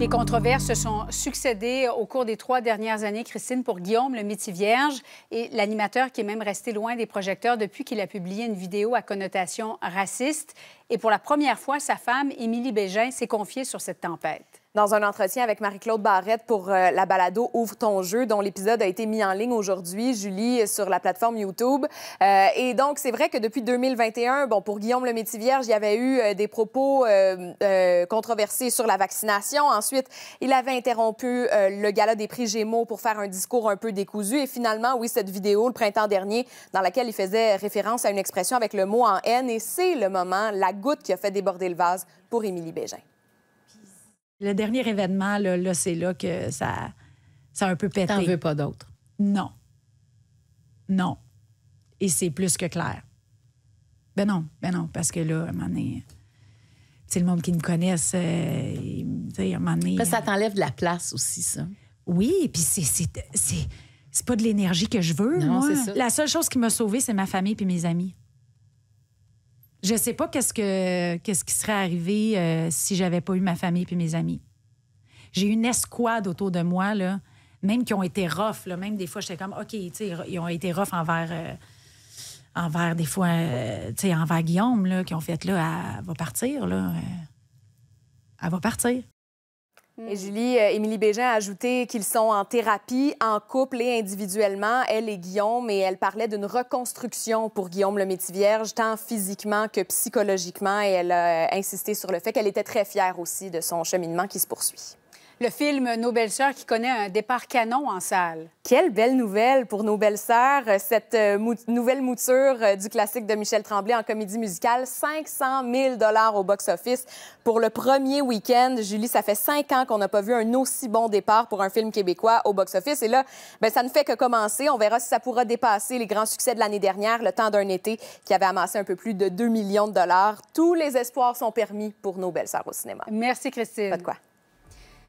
Les controverses se sont succédées au cours des trois dernières années, Christine, pour Guillaume, le métier vierge, et l'animateur qui est même resté loin des projecteurs depuis qu'il a publié une vidéo à connotation raciste. Et pour la première fois, sa femme, Émilie Bégin, s'est confiée sur cette tempête dans un entretien avec Marie-Claude Barrette pour euh, la balado Ouvre ton jeu, dont l'épisode a été mis en ligne aujourd'hui, Julie, euh, sur la plateforme YouTube. Euh, et donc, c'est vrai que depuis 2021, bon, pour Guillaume le vierge il y avait eu des propos controversés sur la vaccination. Ensuite, il avait interrompu le gala des prix Gémeaux pour faire un discours un peu décousu. Et finalement, oui, cette vidéo, le printemps dernier, dans laquelle il faisait référence à une expression avec le mot en haine. Et c'est le moment, la goutte qui a fait déborder le vase pour Émilie Bégin le dernier événement, là, c'est là que ça, ça a un peu pété. T'en veux pas d'autres? Non. Non. Et c'est plus que clair. Ben non, ben non, parce que là, à un moment donné, c'est le monde qui me connaisse, euh, un moment donné... ça euh, t'enlève de la place aussi, ça. Oui, et puis c'est c'est pas de l'énergie que je veux, non, moi. La seule chose qui m'a sauvée, c'est ma famille et mes amis. Je sais pas qu'est-ce, que, ce qui serait arrivé euh, si j'avais pas eu ma famille puis mes amis. J'ai eu une escouade autour de moi, là, même qui ont été rough. Là, même des fois, j'étais comme, OK, ils ont été rough envers. Euh, envers des fois, euh, tu envers Guillaume, là, qui ont fait, là, elle va partir, là. Elle va partir. Hmm. Et Julie, euh, Émilie Bégin a ajouté qu'ils sont en thérapie, en couple et individuellement, elle et Guillaume, et elle parlait d'une reconstruction pour Guillaume le vierge, tant physiquement que psychologiquement, et elle a euh, insisté sur le fait qu'elle était très fière aussi de son cheminement qui se poursuit. Le film Nos belles sœurs qui connaît un départ canon en salle. Quelle belle nouvelle pour nos belles-sœurs, euh, cette euh, nouvelle mouture euh, du classique de Michel Tremblay en comédie musicale. 500 000 dollars au box-office pour le premier week-end. Julie, ça fait cinq ans qu'on n'a pas vu un aussi bon départ pour un film québécois au box-office. Et là, ben ça ne fait que commencer. On verra si ça pourra dépasser les grands succès de l'année dernière, le temps d'un été qui avait amassé un peu plus de 2 millions de dollars. Tous les espoirs sont permis pour nos belles-sœurs au cinéma. Merci, Christine. Pas de quoi.